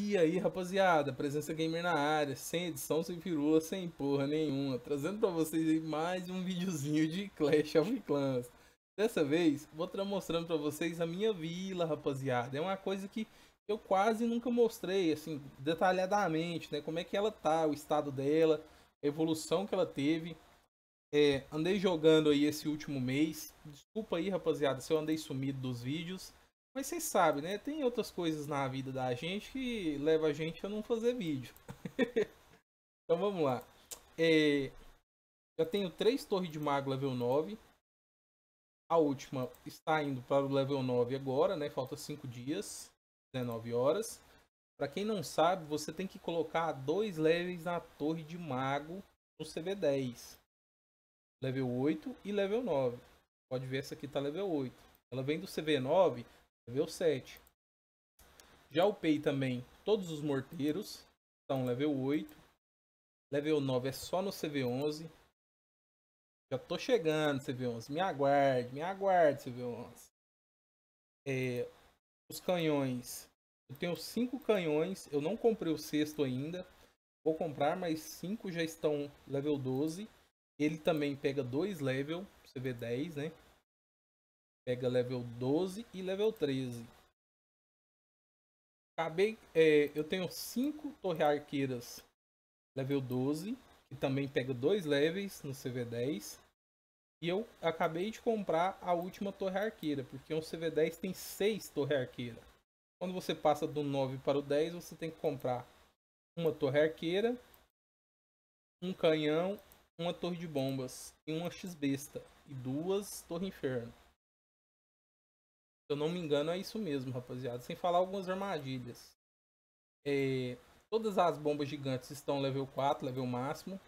E aí, rapaziada, presença gamer na área, sem edição, sem firula, sem porra nenhuma, trazendo para vocês mais um videozinho de Clash of Clans. Dessa vez, vou estar mostrando para vocês a minha vila, rapaziada. É uma coisa que eu quase nunca mostrei, assim, detalhadamente, né? Como é que ela tá, o estado dela, a evolução que ela teve. É, andei jogando aí esse último mês. Desculpa aí, rapaziada, se eu andei sumido dos vídeos. Mas vocês sabem, né? Tem outras coisas na vida da gente que leva a gente a não fazer vídeo. então vamos lá. É... Já tenho três torres de mago level 9. A última está indo para o level 9 agora, né? Falta 5 dias, 19 horas. Para quem não sabe, você tem que colocar dois levels na torre de mago no CV10. Level 8 e level 9. Pode ver essa aqui tá level 8. Ela vem do CV9, level 7. Já upei também todos os morteiros, são level 8. Level 9 é só no CV11. Já tô chegando, CV11. Me aguarde, me aguarde, CV11. É, os canhões. Eu tenho 5 canhões. Eu não comprei o sexto ainda. Vou comprar, mas 5 já estão level 12. Ele também pega 2 level, CV10, né? Pega level 12 e level 13. Acabei, é, eu tenho 5 torre arqueiras level 12, que também pega dois levels no CV10. E eu acabei de comprar a última torre arqueira, porque um CV10 tem 6 torre arqueira. Quando você passa do 9 para o 10, você tem que comprar uma torre arqueira, um canhão, uma torre de bombas e uma X-besta e duas torre inferno eu não me engano, é isso mesmo, rapaziada. Sem falar algumas armadilhas. É, todas as bombas gigantes estão level 4, level máximo.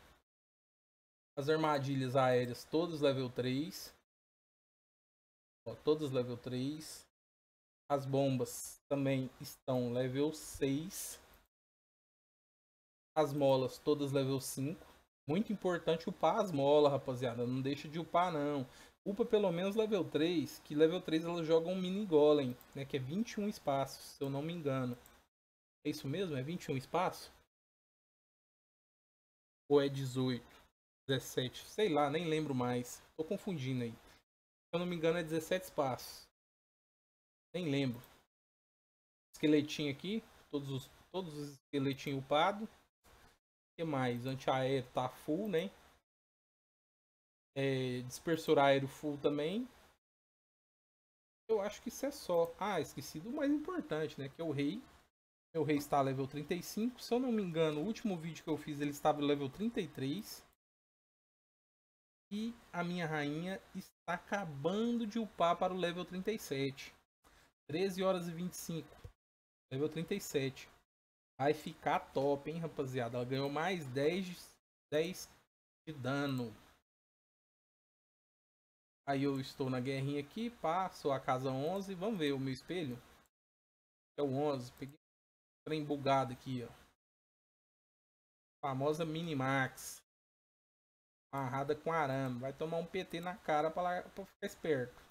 As armadilhas aéreas, todas level 3. Ó, todas level 3. As bombas também estão level 6. As molas, todas level 5. Muito importante upar as molas, rapaziada. Não deixa de upar, não upa pelo menos level 3, que level 3 ela joga um mini golem, né, que é 21 espaços, se eu não me engano. É isso mesmo? É 21 espaços? Ou é 18? 17? Sei lá, nem lembro mais. Tô confundindo aí. Se eu não me engano é 17 espaços. Nem lembro. Esqueletinho aqui, todos os, todos os esqueletinhos upados. O que mais? O antiaéreo tá full, né? é, dispersor aéreo full também. Eu acho que isso é só. Ah, esqueci do mais importante, né? Que é o rei. Meu rei está level 35. Se eu não me engano, o último vídeo que eu fiz ele estava level 33. E a minha rainha está acabando de upar para o level 37. 13 horas e 25. Level 37. Vai ficar top, hein, rapaziada? Ela ganhou mais 10, 10 de dano. Aí eu estou na guerrinha aqui, passo a casa 11. Vamos ver o meu espelho. É o 11. Peguei um trem bugado aqui, ó. Famosa Minimax. Amarrada com arame. Vai tomar um PT na cara para ficar esperto.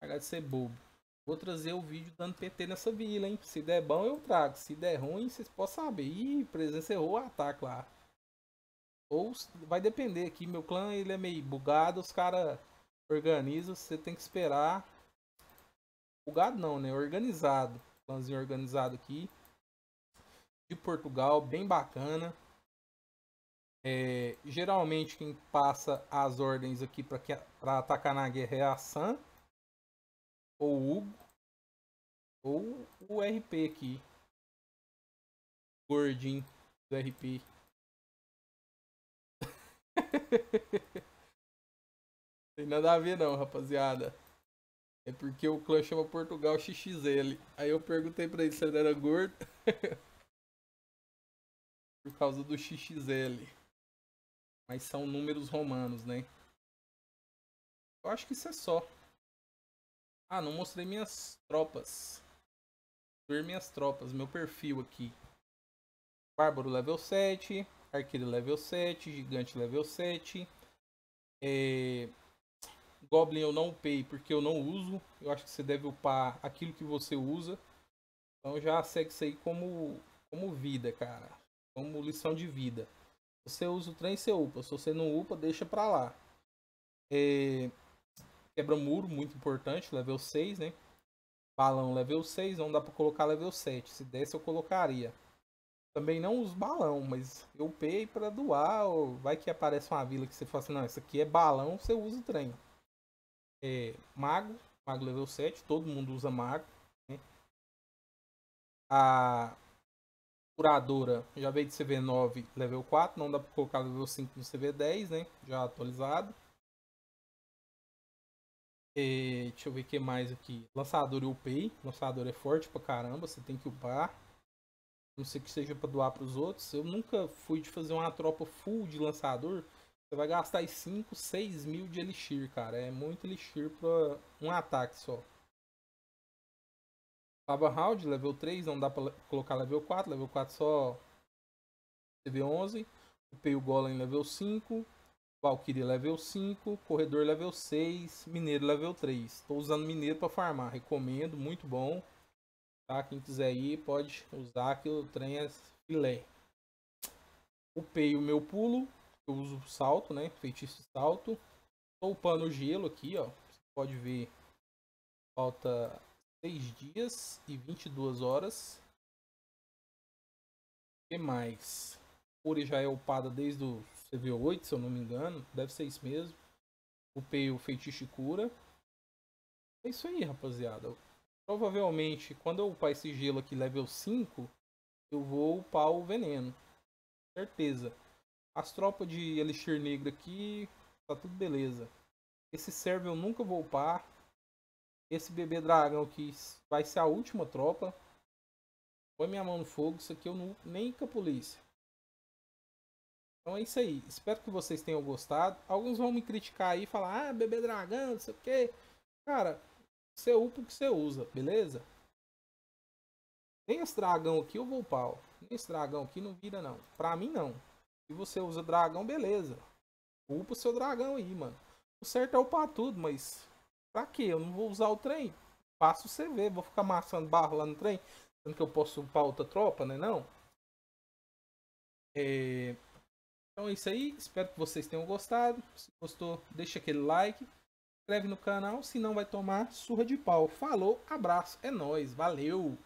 Pagar de ser bobo. Vou trazer o vídeo dando PT nessa vila, hein? Se der bom, eu trago. Se der ruim, vocês podem saber. Ih, presença errou o ataque lá. Ou vai depender aqui, meu clã ele é meio bugado, os caras organizam, você tem que esperar. Bugado não, né? Organizado. Clãzinho organizado aqui. De Portugal, bem bacana. É, geralmente quem passa as ordens aqui para atacar na guerra é a Sam. Ou o Hugo. Ou o RP aqui. Gordinho do RP. Tem nada a ver não, rapaziada. É porque o clã chama Portugal XXL. Aí eu perguntei pra ele se ele era gordo. Por causa do XXL. Mas são números romanos, né? Eu acho que isso é só. Ah, não mostrei minhas tropas. Ver minhas tropas, meu perfil aqui. Bárbaro level 7. Arqueiro level 7, Gigante level 7. É... Goblin eu não upei porque eu não uso. Eu acho que você deve upar aquilo que você usa. Então já segue isso aí como, como vida, cara. Como lição de vida. Você usa o trem, você upa. Se você não upa, deixa pra lá. É... Quebra-muro, muito importante, level 6, né? Balão level 6, não dá pra colocar level 7. Se desse eu colocaria também não os balão, mas eu pei para doar, ou vai que aparece uma vila que você fala assim, não, essa aqui é balão, você usa o trem. É, mago, mago level 7, todo mundo usa mago. Né? A curadora já veio de CV9 level 4, não dá para colocar level 5 no CV10, né? Já atualizado. E, é, deixa eu ver o que mais aqui. Lançador eu pei. Lançador é forte pra caramba, você tem que upar não sei que seja para doar para os outros. Eu nunca fui de fazer uma tropa full de lançador. Você vai gastar 5, 6 mil de elixir, cara. É muito elixir para um ataque só. Lava Round, level 3, não dá para colocar level 4. Level 4 só level 11. Upei o Golem level 5. Valkyrie level 5. Corredor level 6. Mineiro level 3. Estou usando mineiro para farmar. Recomendo, muito bom. Tá? Quem quiser ir, pode usar que o trem é filé. Upei o meu pulo. Eu uso salto, né? Feitiço salto. Tô upando o gelo aqui, ó. Você pode ver. Falta 6 dias e 22 horas. O que mais? Fúria já é upada desde o CV8, se eu não me engano. Deve ser isso mesmo. Upei o feitiço e cura. É isso aí, rapaziada provavelmente, quando eu upar esse gelo aqui level 5, eu vou upar o veneno. Certeza. As tropas de elixir negro aqui, tá tudo beleza. Esse servo eu nunca vou upar. Esse bebê dragão aqui vai ser a última tropa. Põe minha mão no fogo, isso aqui eu não, nem com a polícia. Então é isso aí. Espero que vocês tenham gostado. Alguns vão me criticar aí e falar, ah, bebê dragão, não sei o que. Cara, você upa o que você usa, beleza? Nem esse dragão aqui eu vou pau. Nem esse dragão aqui não vira não. Pra mim não. Se você usa dragão, beleza. Upa o seu dragão aí, mano. O certo é upar tudo, mas... Pra que? Eu não vou usar o trem. Faço o CV, vou ficar amassando barro lá no trem. Sendo que eu posso upar outra tropa, né não? É... Então é isso aí. Espero que vocês tenham gostado. Se gostou, deixa aquele like inscreve no canal, se não vai tomar surra de pau. Falou, abraço, é nós, valeu!